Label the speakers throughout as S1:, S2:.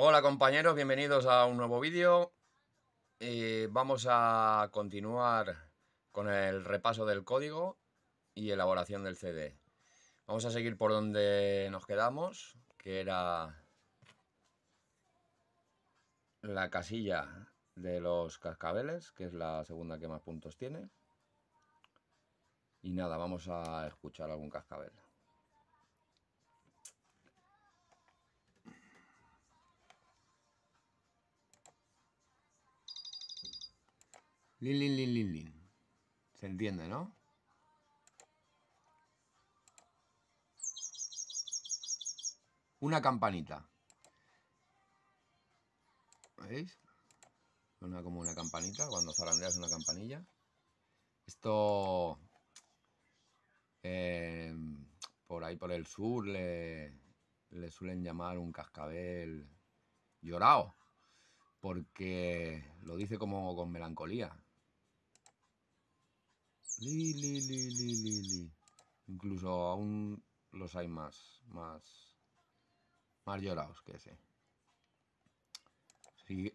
S1: Hola compañeros, bienvenidos a un nuevo vídeo. Eh, vamos a continuar con el repaso del código y elaboración del CD. Vamos a seguir por donde nos quedamos, que era la casilla de los cascabeles, que es la segunda que más puntos tiene. Y nada, vamos a escuchar algún cascabel. Lin, lin, lin, lin, lin. Se entiende, ¿no? Una campanita. ¿Veis? Una, como una campanita, cuando es una campanilla. Esto... Eh, por ahí, por el sur, le, le suelen llamar un cascabel llorado. Porque lo dice como con melancolía. Li, li, li, li, li, li. Incluso aún los hay más, más, llorados que ese.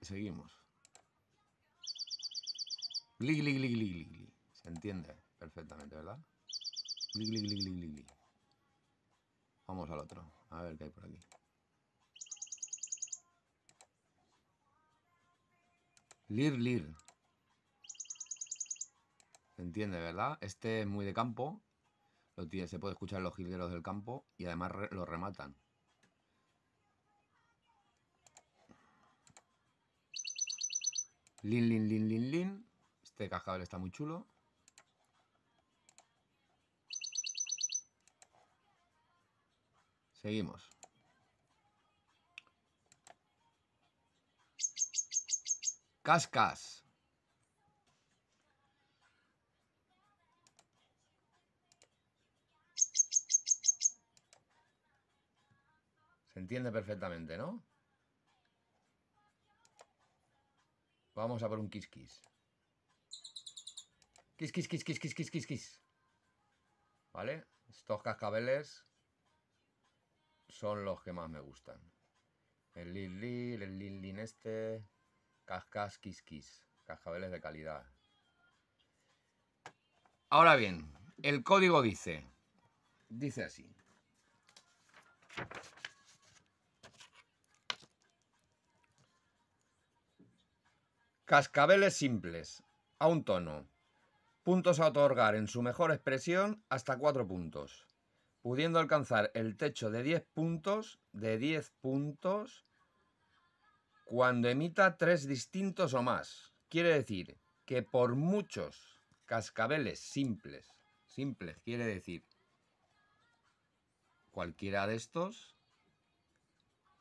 S1: seguimos. Li, li, li, li, li, li. Se entiende perfectamente, ¿verdad? Li, li, li, li, li, li. Vamos al otro. A ver qué hay por aquí. Lir, lir entiende, ¿verdad? Este es muy de campo. se puede escuchar los jilgueros del campo y además lo rematan. Lin, lin, lin, lin, lin. Este cascabel está muy chulo. Seguimos. Cascas. entiende perfectamente, ¿no? Vamos a por un kiss kiss. Kiss kiss kiss kiss kiss kiss ¿Vale? Estos cascabeles son los que más me gustan. El lil el lil este. Cascas kiss kiss. Cascabeles de calidad. Ahora bien, el código dice. Dice así. Cascabeles simples, a un tono. Puntos a otorgar en su mejor expresión hasta cuatro puntos, pudiendo alcanzar el techo de 10 puntos, de 10 puntos, cuando emita tres distintos o más. Quiere decir que por muchos cascabeles simples, simples quiere decir cualquiera de estos,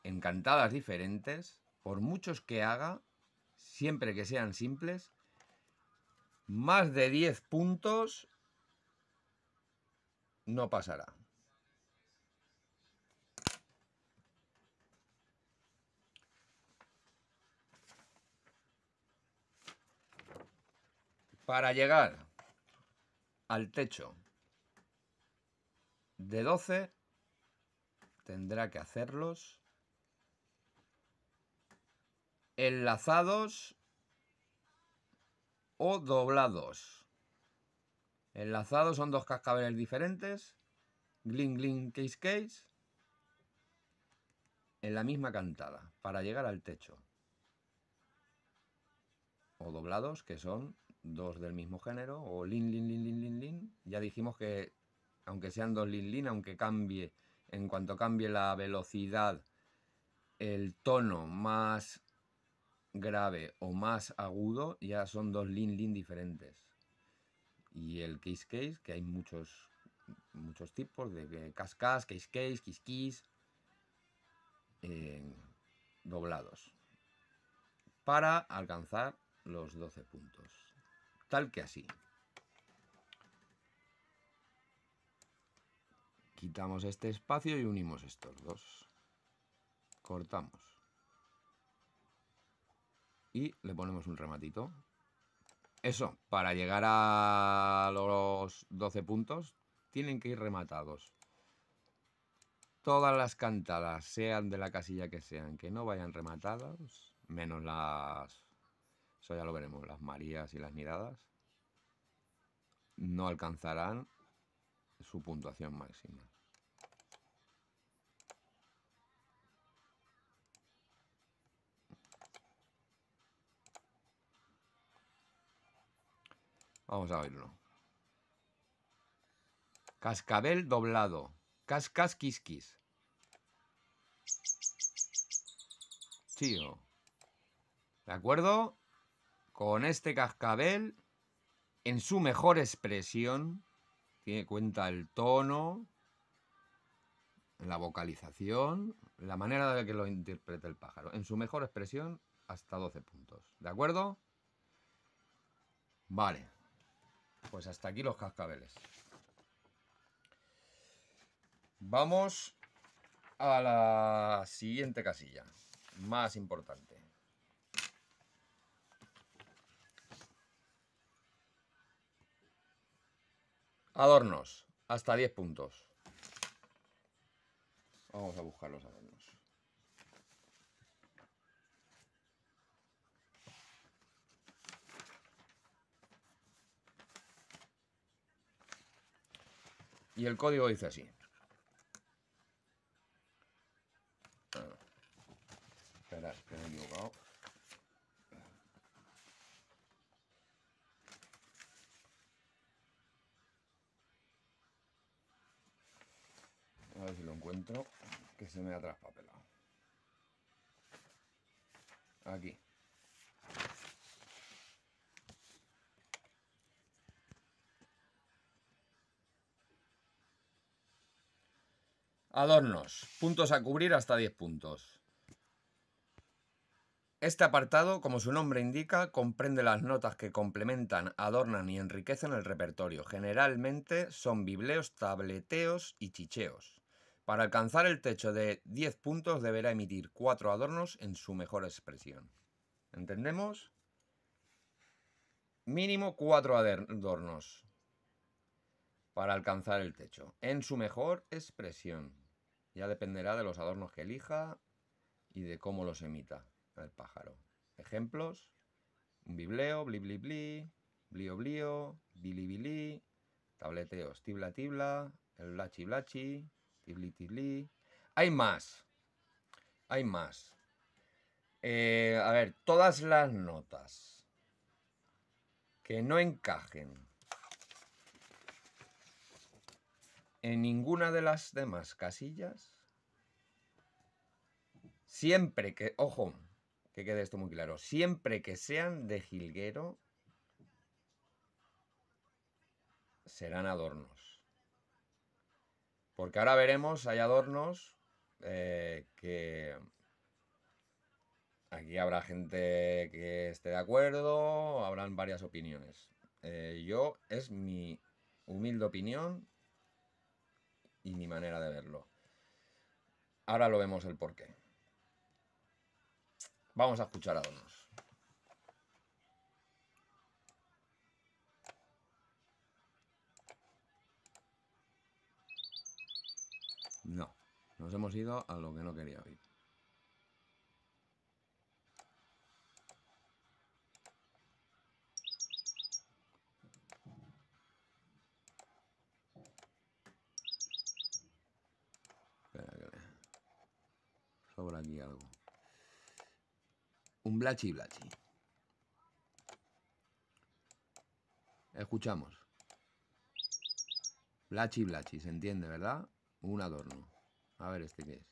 S1: encantadas diferentes, por muchos que haga, siempre que sean simples, más de 10 puntos no pasará. Para llegar al techo de 12, tendrá que hacerlos enlazados o doblados. Enlazados son dos cascabeles diferentes. Gling, gling, case, case. En la misma cantada, para llegar al techo. O doblados, que son dos del mismo género. O lin, lin, lin, lin, lin, lin. Ya dijimos que, aunque sean dos lin, lin, aunque cambie, en cuanto cambie la velocidad, el tono más grave o más agudo ya son dos lin-lin diferentes. Y el case-case, que hay muchos, muchos tipos, de cascas, case-case, kiss eh, doblados, para alcanzar los 12 puntos. Tal que así. Quitamos este espacio y unimos estos dos. Cortamos. Y le ponemos un rematito. Eso, para llegar a los 12 puntos, tienen que ir rematados. Todas las cantadas, sean de la casilla que sean, que no vayan rematadas, menos las... Eso ya lo veremos, las marías y las miradas. No alcanzarán su puntuación máxima. Vamos a oírlo. Cascabel doblado. Cascas quisquis. Tío. ¿De acuerdo? Con este cascabel, en su mejor expresión, tiene cuenta el tono, la vocalización, la manera de que lo interprete el pájaro. En su mejor expresión, hasta 12 puntos. ¿De acuerdo? Vale pues hasta aquí los cascabeles. Vamos a la siguiente casilla, más importante. Adornos, hasta 10 puntos. Vamos a buscar los adornos. Y el código dice así. Espera, que me he equivocado. A ver si lo encuentro, que se me ha traspapelado. Aquí. Adornos. Puntos a cubrir hasta 10 puntos. Este apartado, como su nombre indica, comprende las notas que complementan, adornan y enriquecen el repertorio. Generalmente son bibleos, tableteos y chicheos. Para alcanzar el techo de 10 puntos deberá emitir 4 adornos en su mejor expresión. ¿Entendemos? Mínimo 4 adornos para alcanzar el techo en su mejor expresión. Ya dependerá de los adornos que elija y de cómo los emita el pájaro. Ejemplos, un bibleo, bli bli bli, blio blio, bili tableteos, tibla tibla, el blachi blachi, tibli tibli. Hay más, hay más. Eh, a ver, todas las notas que no encajen en ninguna de las demás casillas. Siempre que, ojo, que quede esto muy claro, siempre que sean de jilguero, serán adornos. Porque ahora veremos, hay adornos eh, que aquí habrá gente que esté de acuerdo, habrán varias opiniones. Eh, yo, es mi humilde opinión, y mi manera de verlo. Ahora lo vemos el porqué. Vamos a escuchar a Donos. No, nos hemos ido a lo que no quería oír. sobra aquí algo. Un blachi blachi. Escuchamos. Blachi blachi, se entiende, ¿verdad? Un adorno. A ver este qué es.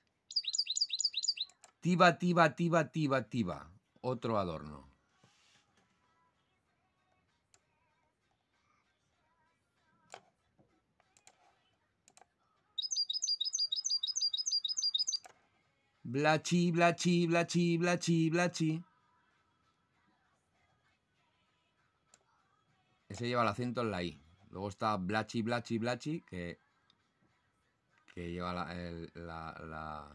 S1: Tiba, tiba, tiba, tiba, tiba. Otro adorno. Blachi, blachi, blachi, blachi, blachi. Ese lleva el acento en la I. Luego está blachi, blachi, blachi, que, que lleva la, el, la,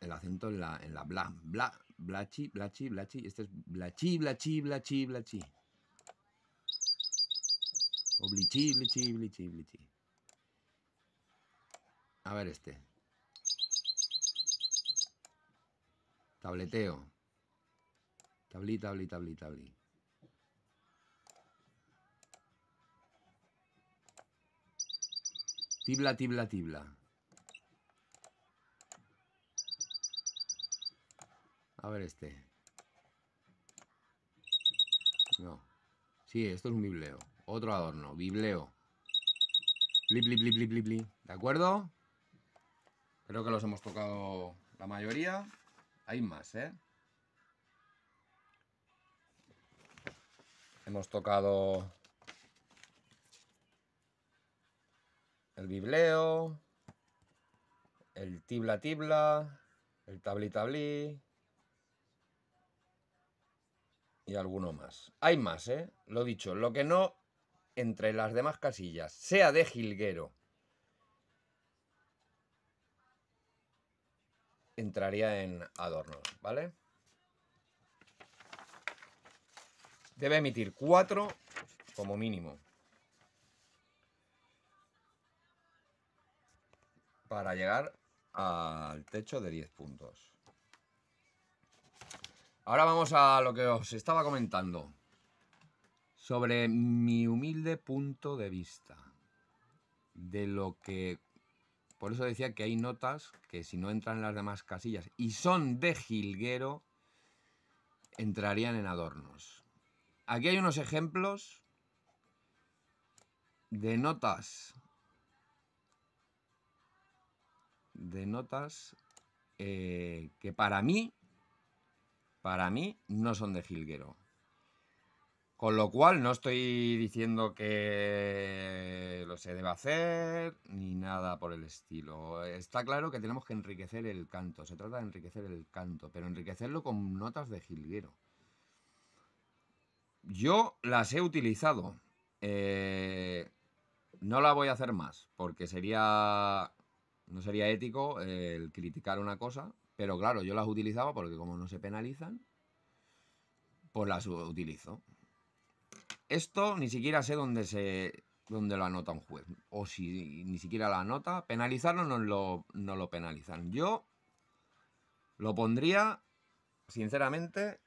S1: el acento en la, en la bla. Bla, blachi, blachi, blachi. Este es blachi, blachi, blachi, blachi. O blichi, blichi, blichi, A ver este. Tableteo. Tablí, tablí, tablí, tablí. Tibla, tibla, tibla. A ver este. No. Sí, esto es un bibleo. Otro adorno. Bibleo. Bli, bli, bli, bli, bli, ¿De acuerdo? Creo que los hemos tocado la mayoría. Hay más, ¿eh? Hemos tocado el bibleo, el tibla tibla, el tabli Tabli y alguno más. Hay más, ¿eh? Lo dicho, lo que no entre las demás casillas, sea de jilguero entraría en adornos, ¿vale? Debe emitir 4 como mínimo. Para llegar al techo de 10 puntos. Ahora vamos a lo que os estaba comentando. Sobre mi humilde punto de vista. De lo que por eso decía que hay notas que si no entran en las demás casillas y son de jilguero, entrarían en adornos. Aquí hay unos ejemplos de notas. De notas eh, que para mí, para mí, no son de jilguero. Con lo cual no estoy diciendo que lo se debe hacer ni nada por el estilo. Está claro que tenemos que enriquecer el canto. Se trata de enriquecer el canto, pero enriquecerlo con notas de jilguero. Yo las he utilizado. Eh, no la voy a hacer más, porque sería. No sería ético eh, el criticar una cosa. Pero claro, yo las utilizaba porque como no se penalizan, pues las utilizo. Esto ni siquiera sé dónde se dónde lo anota un juez. O si ni siquiera lo anota. Penalizarlo no no lo penalizan. Yo lo pondría, sinceramente,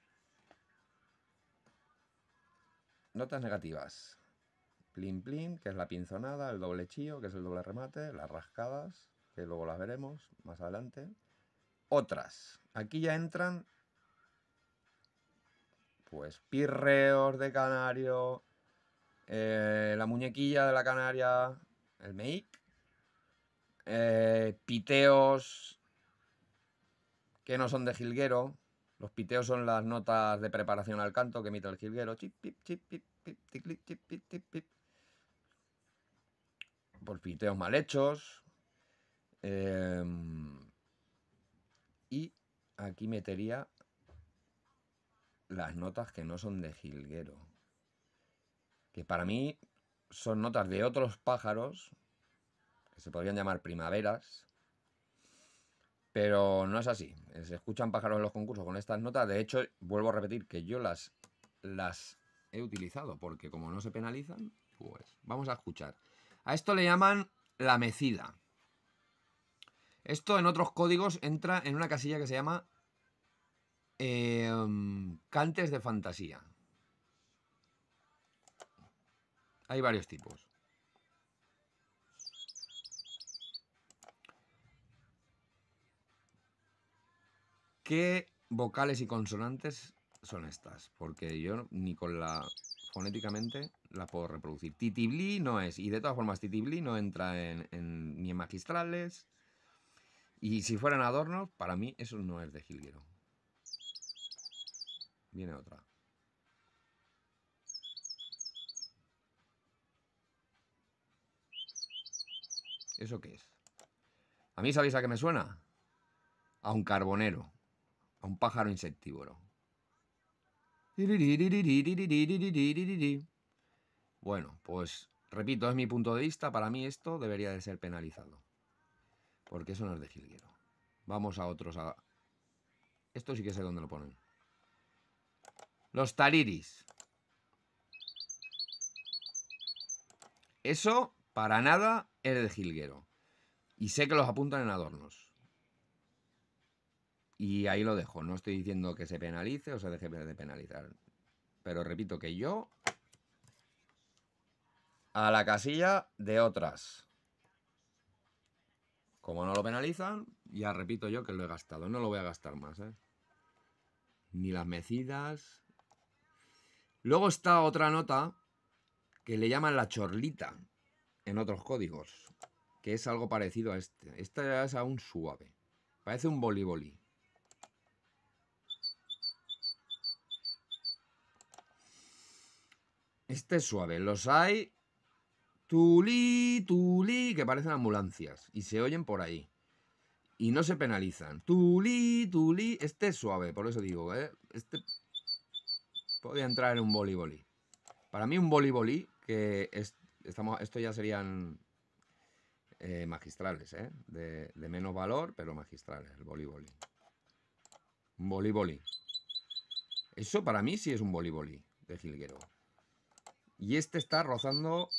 S1: notas negativas. Plim plim, que es la pinzonada, el doble chío, que es el doble remate, las rascadas, que luego las veremos más adelante. Otras. Aquí ya entran pues pirreos de canario, eh, la muñequilla de la canaria, el make, eh, piteos que no son de jilguero. Los piteos son las notas de preparación al canto que emite el jilguero. Chip, pip, chip, pip, pip, tic, chip, pip, pip. Por pues piteos mal hechos. Em, y aquí metería las notas que no son de jilguero. Que para mí son notas de otros pájaros, que se podrían llamar primaveras, pero no es así. Se escuchan pájaros en los concursos con estas notas. De hecho, vuelvo a repetir que yo las, las he utilizado, porque como no se penalizan, pues vamos a escuchar. A esto le llaman la mecida. Esto en otros códigos entra en una casilla que se llama Em, cantes de fantasía. Hay varios tipos. ¿Qué vocales y consonantes son estas? Porque yo ni con la fonéticamente la puedo reproducir. Titibli no es, y de todas formas titibli no entra en, en, ni en magistrales. Y si fueran adornos, para mí eso no es de Gilguero. Viene otra. ¿Eso qué es? A mí, ¿sabéis a qué me suena? A un carbonero. A un pájaro insectívoro. Bueno, pues repito, es mi punto de vista. Para mí esto debería de ser penalizado. Porque eso no es de jilguero. Vamos a otros. A... Esto sí que sé dónde lo ponen. Los taliris. Eso, para nada, es el jilguero. Y sé que los apuntan en adornos. Y ahí lo dejo. No estoy diciendo que se penalice o se deje de penalizar. Pero repito que yo... A la casilla de otras. Como no lo penalizan, ya repito yo que lo he gastado. No lo voy a gastar más, ¿eh? Ni las mecidas, Luego está otra nota que le llaman la chorlita en otros códigos, que es algo parecido a este. Esta es aún suave. Parece un boli Este es suave. Los hay tuli, tuli, que parecen ambulancias y se oyen por ahí. Y no se penalizan. Tuli, tuli. Este es suave, por eso digo, ¿eh? Este podía entrar en un voleibolí. Para mí un voleibolí, que estamos, esto ya serían eh, magistrales, ¿eh? De, menos valor, pero magistrales, el voleibolí. Un voleibolí. Eso para mí sí es un voleibolí de Gilguero. Y este está rozando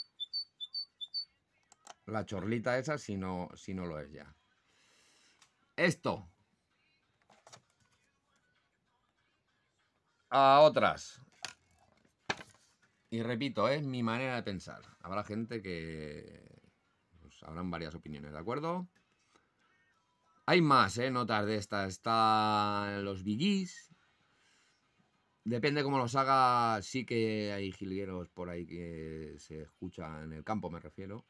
S1: la chorlita esa si no, si no lo es ya. Esto, a otras. Y repito, es mi manera de pensar. Habrá gente que... Pues, habrán varias opiniones, ¿de acuerdo? Hay más, ¿eh? Notas de estas. Están los biggies. Depende cómo los haga. Sí que hay jilgueros por ahí que se escuchan en el campo, me refiero.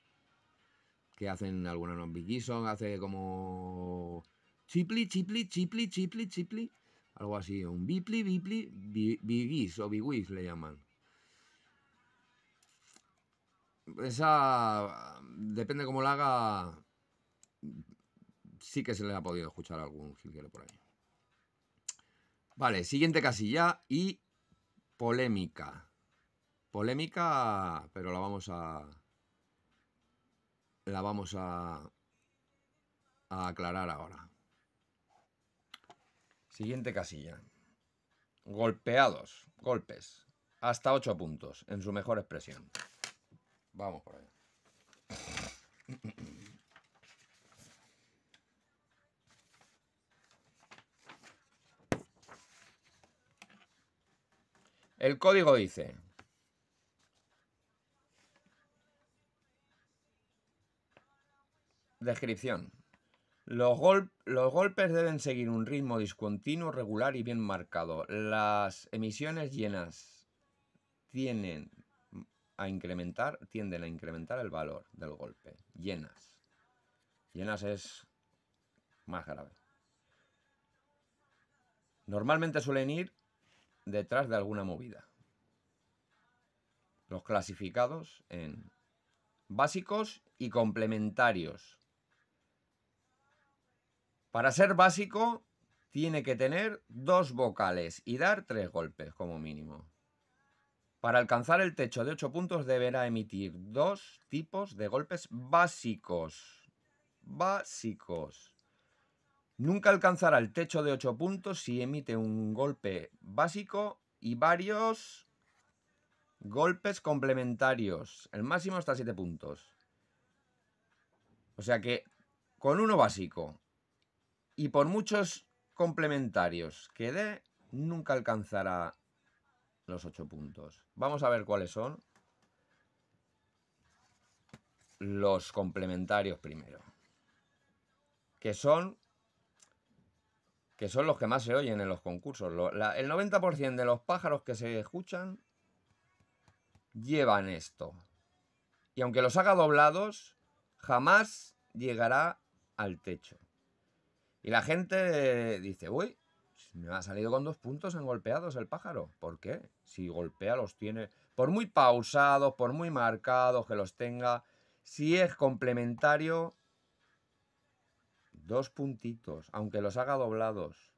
S1: Que hacen algunos no Son, hace como... Chipli, chipli, chipli, chipli, chipli algo así, un bipli, bipli, bigis o biguis le llaman. Esa, depende cómo la haga, sí que se le ha podido escuchar algún jilguero por ahí. Vale, siguiente casilla y polémica. Polémica, pero la vamos a... La vamos a, a aclarar ahora. Siguiente casilla. Golpeados, golpes. Hasta 8 puntos, en su mejor expresión. Vamos por ahí. El código dice... Descripción. Los, golpes deben seguir un ritmo discontinuo, regular y bien marcado. Las emisiones llenas tienen a incrementar, tienden a incrementar el valor del golpe. Llenas. Llenas es más grave. Normalmente suelen ir detrás de alguna movida. Los clasificados en básicos y complementarios. Para ser básico, tiene que tener dos vocales y dar tres golpes como mínimo. Para alcanzar el techo de 8 puntos deberá emitir dos tipos de golpes básicos. Básicos. Nunca alcanzará el techo de 8 puntos si emite un golpe básico y varios golpes complementarios. El máximo hasta 7 puntos. O sea que con uno básico y por muchos complementarios que dé, nunca alcanzará los ocho puntos. Vamos a ver cuáles son los complementarios primero. Que son que son los que más se oyen en los concursos. el 90% de los pájaros que se escuchan llevan esto. Y aunque los haga doblados, jamás llegará al techo. Y la gente dice, uy, me ha salido con dos puntos en golpeados el pájaro. ¿Por qué? Si golpea los tiene, por muy pausados, por muy marcados que los tenga, si es complementario, dos puntitos, aunque los haga doblados,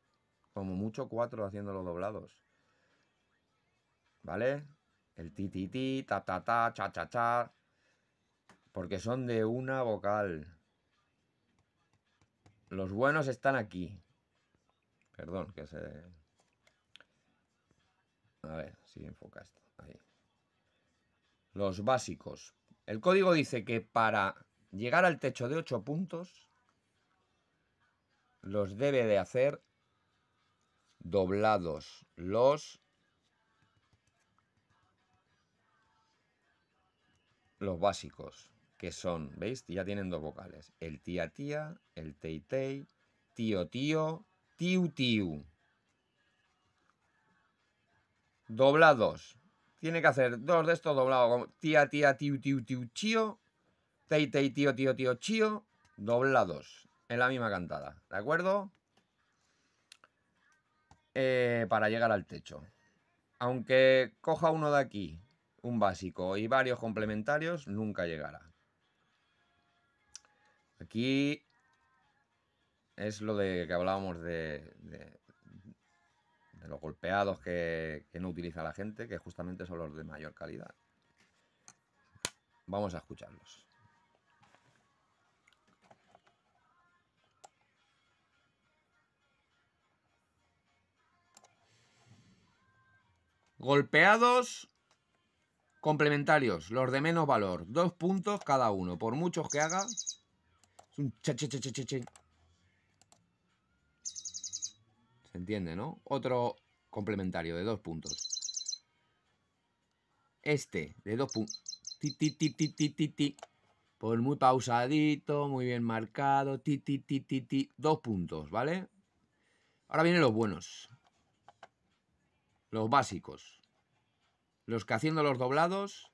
S1: como mucho cuatro los doblados. ¿Vale? El ti ti ti, ta ta ta, cha cha cha, porque son de una vocal. Los buenos están aquí. Perdón, que se... A ver, si enfoca Ahí. Los básicos. El código dice que para llegar al techo de 8 puntos, los debe de hacer doblados los los básicos que son, ¿veis? Ya tienen dos vocales. El tía tía, el tei tei, tío tío, tiu tiu. Doblados. Tiene que hacer dos de estos doblados. Tía tía, tiu tiu tiu tío. tei tei tío tío tío doblados. En la misma cantada, ¿de acuerdo? Eh, para llegar al techo. Aunque coja uno de aquí, un básico y varios complementarios, nunca llegará. Aquí es lo de que hablábamos de, de, los golpeados que, que no utiliza la gente, que justamente son los de mayor calidad. Vamos a escucharlos. Golpeados complementarios, los de menos valor, dos puntos cada uno, por muchos que haga, es un Se entiende, ¿no? Otro complementario de dos puntos. Este, de dos puntos. Ti, ti, ti, muy pausadito, muy bien marcado. Ti, ti, ti, ti, ti. Dos puntos, ¿vale? Ahora vienen los buenos. Los básicos. Los que haciendo los doblados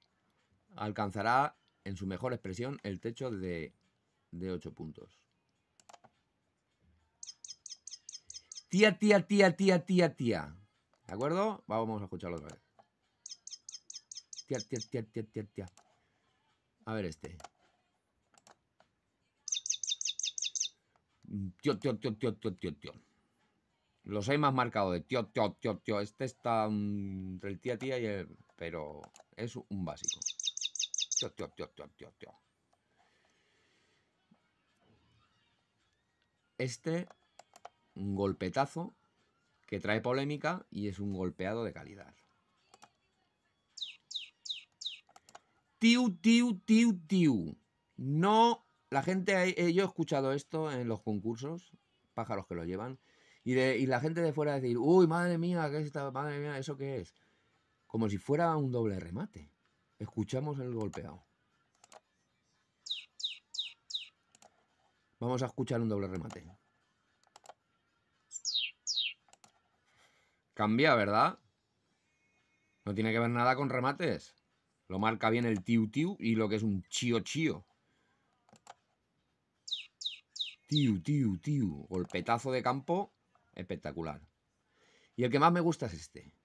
S1: alcanzará en su mejor expresión el techo de de 8 puntos. Tía, tía, tía, tía, tía, tía. ¿De acuerdo? Vamos a escucharlo otra vez. Tía, tía, tía, tía, tía, tía. A ver este. Tío, tío, tío, tío, tío, tío, tío. Los hay más marcados de tío, tío, tío, tío. Este está entre el tía, tía y el... Pero es un básico. Tío, tío, tío, tío, tío, tío. Este, un golpetazo que trae polémica y es un golpeado de calidad. Tiu, tiu, tiu, tiu. No, la gente, eh, eh, yo he escuchado esto en los concursos, pájaros que lo llevan, y, de, la gente de fuera decir, uy, madre mía, ¿qué es esta? Madre mía, ¿eso qué es? Como si fuera un doble remate. Escuchamos el golpeado. Vamos a escuchar un doble remate. Cambia, ¿verdad? No tiene que ver nada con remates. Lo marca bien el tiu tiu y lo que es un chio chio. Tiu tiu tiu. Golpetazo de campo espectacular. Y el que más me gusta es este.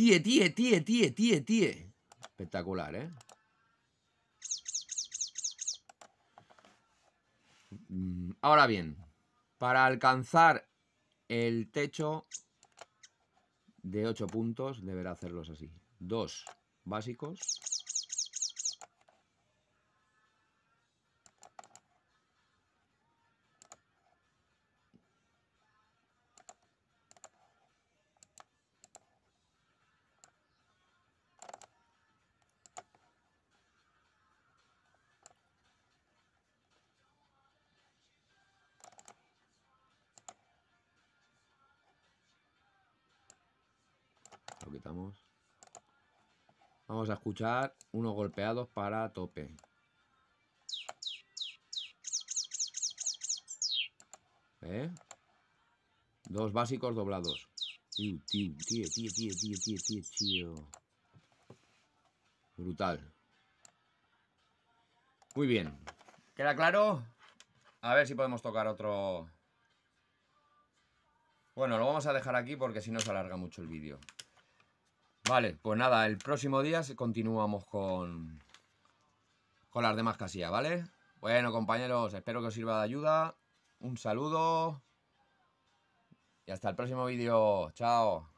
S1: Tie, tie, tie, tie, tie, tie. Espectacular, ¿eh? Mm, ahora bien, para alcanzar el techo de 8 puntos deberá hacerlos así. Dos básicos Vamos a escuchar unos golpeados para tope. ¿Eh? Dos básicos doblados. Brutal. Muy bien. ¿Queda claro? A ver si podemos tocar otro... Bueno, lo vamos a dejar aquí porque si no se alarga mucho el vídeo. Vale, pues nada, el próximo día continuamos con, con las demás casillas, ¿vale? Bueno, compañeros, espero que os sirva de ayuda. Un saludo. Y hasta el próximo vídeo. Chao.